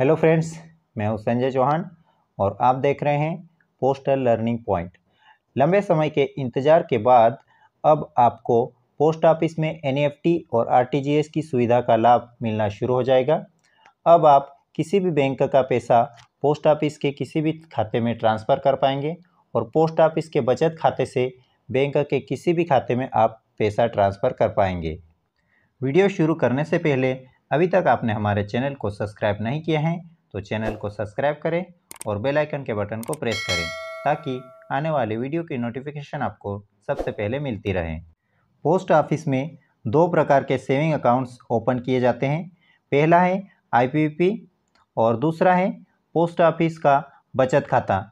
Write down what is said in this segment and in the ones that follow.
hello friends मैं हूं संजय चौहान और आप देख रहे हैं पोस्टल लर्निंग पॉइंट लंबे समय के इंतज़ार के बाद अब आपको पोस्ट ऑफिस में एन e और आर की सुविधा का लाभ मिलना शुरू हो जाएगा अब आप किसी भी बैंक का पैसा पोस्ट ऑफिस के किसी भी खाते में ट्रांसफ़र कर पाएंगे और पोस्ट ऑफिस के बचत खाते से बैंक के किसी भी खाते में आप पैसा ट्रांसफ़र कर पाएंगे वीडियो शुरू करने से पहले अभी तक आपने हमारे चैनल को सब्सक्राइब नहीं किया है तो चैनल को सब्सक्राइब करें और बेल आइकन के बटन को प्रेस करें ताकि आने वाले वीडियो की नोटिफिकेशन आपको सबसे पहले मिलती रहे पोस्ट ऑफिस में दो प्रकार के सेविंग अकाउंट्स ओपन किए जाते हैं पहला है आईपीपी और दूसरा है पोस्ट ऑफिस का बचत खाता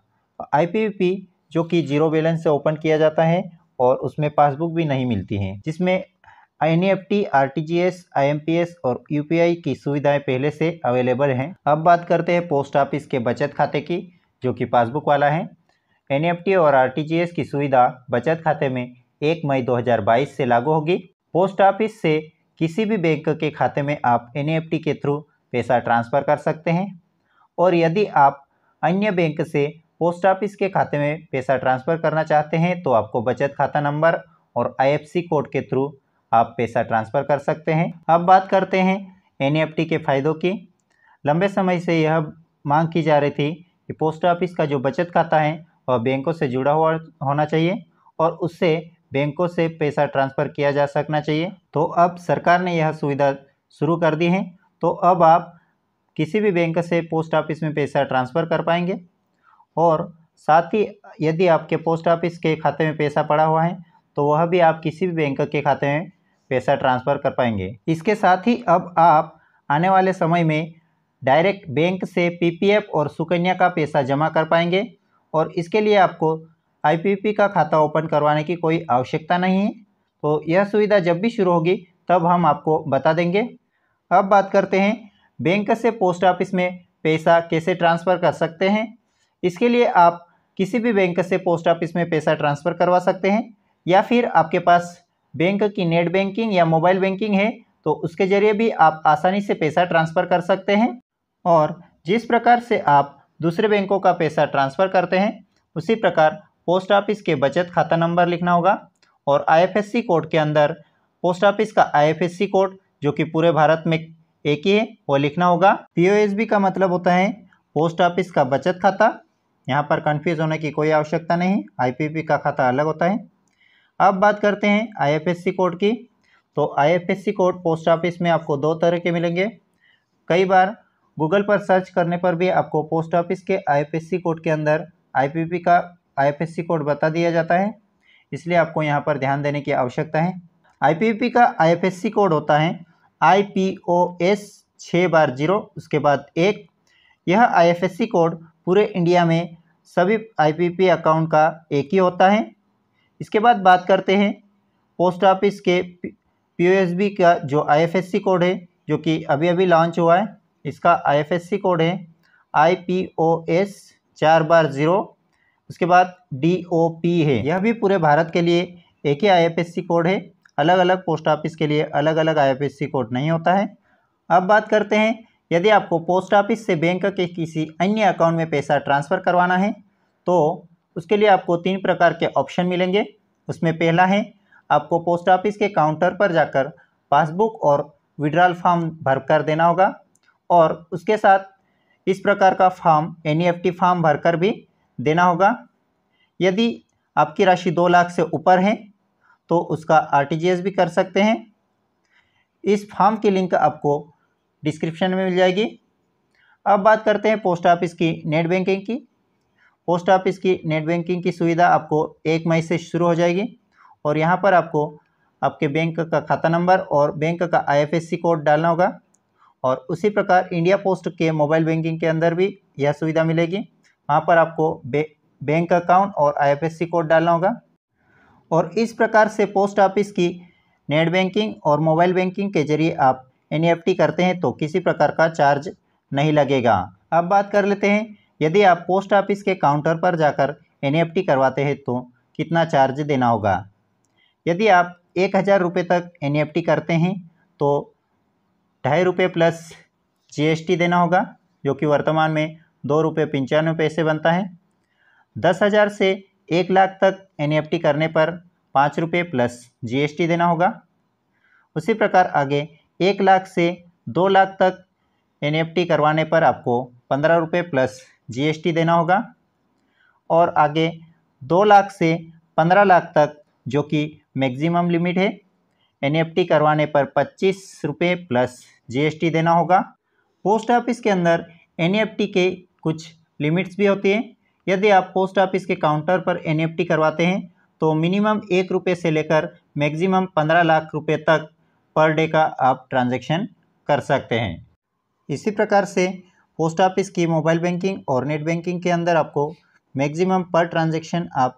आईपीपी जो कि जीरो बैलेंस से ओपन किया जाता है और उसमें पासबुक भी नहीं मिलती है जिसमें एनईएफटी, आरटीजीएस, आईएमपीएस और यूपीआई की सुविधाएं पहले से अवेलेबल हैं अब बात करते हैं पोस्ट ऑफिस के बचत खाते की जो कि पासबुक वाला है एनईएफटी और आरटीजीएस की सुविधा बचत खाते में एक मई 2022 से लागू होगी पोस्ट ऑफिस से किसी भी बैंक के खाते में आप टी के थ्रू पैसा ट्रांसफ़र कर सकते हैं और यदि आप अन्य बैंक से पोस्ट ऑफिस के खाते में पैसा ट्रांसफ़र करना चाहते हैं तो आपको बचत खाता नंबर और सी कोड के थ्रू आप पैसा ट्रांसफ़र कर सकते हैं अब बात करते हैं एन के फ़ायदों की लंबे समय से यह मांग की जा रही थी कि पोस्ट ऑफिस का जो बचत खाता है वह बैंकों से जुड़ा हुआ होना चाहिए और उससे बैंकों से पैसा ट्रांसफ़र किया जा सकना चाहिए तो अब सरकार ने यह सुविधा शुरू कर दी है तो अब आप किसी भी बैंक से पोस्ट ऑफिस में पैसा ट्रांसफ़र कर पाएंगे और साथ ही यदि आपके पोस्ट ऑफिस के खाते में पैसा पड़ा हुआ है तो वह भी आप किसी भी बैंक के खाते में पैसा ट्रांसफ़र कर पाएंगे इसके साथ ही अब आप आने वाले समय में डायरेक्ट बैंक से पीपीएफ और सुकन्या का पैसा जमा कर पाएंगे और इसके लिए आपको आईपीपी का खाता ओपन करवाने की कोई आवश्यकता नहीं है तो यह सुविधा जब भी शुरू होगी तब हम आपको बता देंगे अब बात करते हैं बैंक से पोस्ट ऑफिस में पैसा कैसे ट्रांसफ़र कर सकते हैं इसके लिए आप किसी भी बैंक से पोस्ट ऑफिस में पैसा ट्रांसफ़र करवा सकते हैं या फिर आपके पास बैंक की नेट बैंकिंग या मोबाइल बैंकिंग है तो उसके ज़रिए भी आप आसानी से पैसा ट्रांसफ़र कर सकते हैं और जिस प्रकार से आप दूसरे बैंकों का पैसा ट्रांसफ़र करते हैं उसी प्रकार पोस्ट ऑफिस के बचत खाता नंबर लिखना होगा और आईएफएससी कोड के अंदर पोस्ट ऑफिस का आईएफएससी कोड जो कि पूरे भारत में एक ही है वो लिखना होगा पी का मतलब होता है पोस्ट ऑफिस का बचत खाता यहाँ पर कन्फ्यूज़ होने की कोई आवश्यकता नहीं आई का खाता अलग होता है अब बात करते हैं आईएफएससी कोड की तो आईएफएससी कोड पोस्ट ऑफिस में आपको दो तरह के मिलेंगे कई बार गूगल पर सर्च करने पर भी आपको पोस्ट ऑफिस के आईएफएससी कोड के अंदर आईपीपी का आईएफएससी कोड बता दिया जाता है इसलिए आपको यहाँ पर ध्यान देने की आवश्यकता है आईपीपी का आईएफएससी कोड होता है आई पी ओ एस छः बार जीरो उसके बाद एक यह आईएफएससी कोड पूरे इंडिया में सभी आईपीपी अकाउंट का एक ही होता है इसके बाद बात करते हैं पोस्ट ऑफिस के पी का जो आई कोड है जो कि अभी अभी लॉन्च हुआ है इसका आई कोड है आई पी ओ एस चार बार ज़ीरो उसके बाद डी ओ पी है यह भी पूरे भारत के लिए एक ही सी कोड है अलग अलग पोस्ट ऑफिस के लिए अलग अलग सी कोड नहीं होता है अब बात करते हैं यदि आपको पोस्ट ऑफिस से बैंक के किसी अन्य अकाउंट में पैसा ट्रांसफ़र करवाना है तो उसके लिए आपको तीन प्रकार के ऑप्शन मिलेंगे उसमें पहला है आपको पोस्ट ऑफिस के काउंटर पर जाकर पासबुक और विड्रॉल फॉर्म भर कर देना होगा और उसके साथ इस प्रकार का फॉर्म एन e फॉर्म भरकर भी देना होगा यदि आपकी राशि दो लाख से ऊपर है तो उसका आर भी कर सकते हैं इस फॉर्म की लिंक आपको डिस्क्रिप्शन में मिल जाएगी अब बात करते हैं पोस्ट ऑफिस की नेट बैंकिंग की पोस्ट ऑफिस की नेट बैंकिंग की सुविधा आपको एक मई से शुरू हो जाएगी और यहाँ पर आपको आपके बैंक का खाता नंबर और बैंक का आईएफएससी कोड डालना होगा और उसी प्रकार इंडिया पोस्ट के मोबाइल बैंकिंग के अंदर भी यह सुविधा मिलेगी वहाँ पर आपको बे, बैंक अकाउंट और आईएफएससी कोड डालना होगा और इस प्रकार से पोस्ट ऑफिस की नेट बैंकिंग और मोबाइल बैंकिंग के जरिए आप एन e करते हैं तो किसी प्रकार का चार्ज नहीं लगेगा अब बात कर लेते हैं यदि आप पोस्ट ऑफिस के काउंटर पर जाकर एन करवाते हैं तो कितना चार्ज देना होगा यदि आप एक हज़ार रुपये तक एन करते हैं तो ढाई रुपये प्लस जीएसटी देना होगा जो कि वर्तमान में दो रुपये पंचानवे पैसे बनता है दस हज़ार से एक लाख तक एन करने पर पाँच रुपये प्लस जीएसटी देना होगा उसी प्रकार आगे एक लाख से दो लाख तक एन करवाने पर आपको पंद्रह रुपये प्लस जीएसटी देना होगा और आगे दो लाख से पंद्रह लाख तक जो कि मैक्सिमम लिमिट है एनईएफटी करवाने पर पच्चीस रुपये प्लस जीएसटी देना होगा पोस्ट ऑफिस के अंदर एनईएफटी के कुछ लिमिट्स भी होती हैं यदि आप पोस्ट ऑफिस के काउंटर पर एनईएफटी करवाते हैं तो मिनिमम एक रुपये से लेकर मैक्सिमम पंद्रह लाख रुपये तक पर डे का आप ट्रांजेक्शन कर सकते हैं इसी प्रकार से पोस्ट ऑफिस की मोबाइल बैंकिंग और नेट बैंकिंग के अंदर आपको मैक्सिमम पर ट्रांजेक्शन आप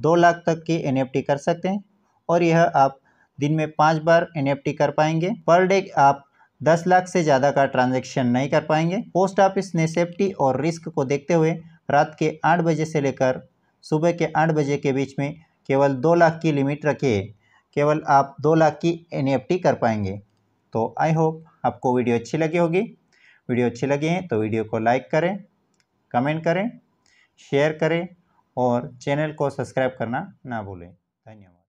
दो लाख तक की एन कर सकते हैं और यह आप दिन में पाँच बार एन कर पाएंगे पर डे आप दस लाख से ज़्यादा का ट्रांजैक्शन नहीं कर पाएंगे पोस्ट ऑफिस ने सेफ्टी और रिस्क को देखते हुए रात के आठ बजे से लेकर सुबह के आठ बजे के बीच में केवल दो लाख की लिमिट रखिए केवल आप दो लाख की एन कर पाएंगे तो आई होप आपको वीडियो अच्छी लगी होगी वीडियो अच्छी लगी है तो वीडियो को लाइक करें कमेंट करें शेयर करें और चैनल को सब्सक्राइब करना ना भूलें धन्यवाद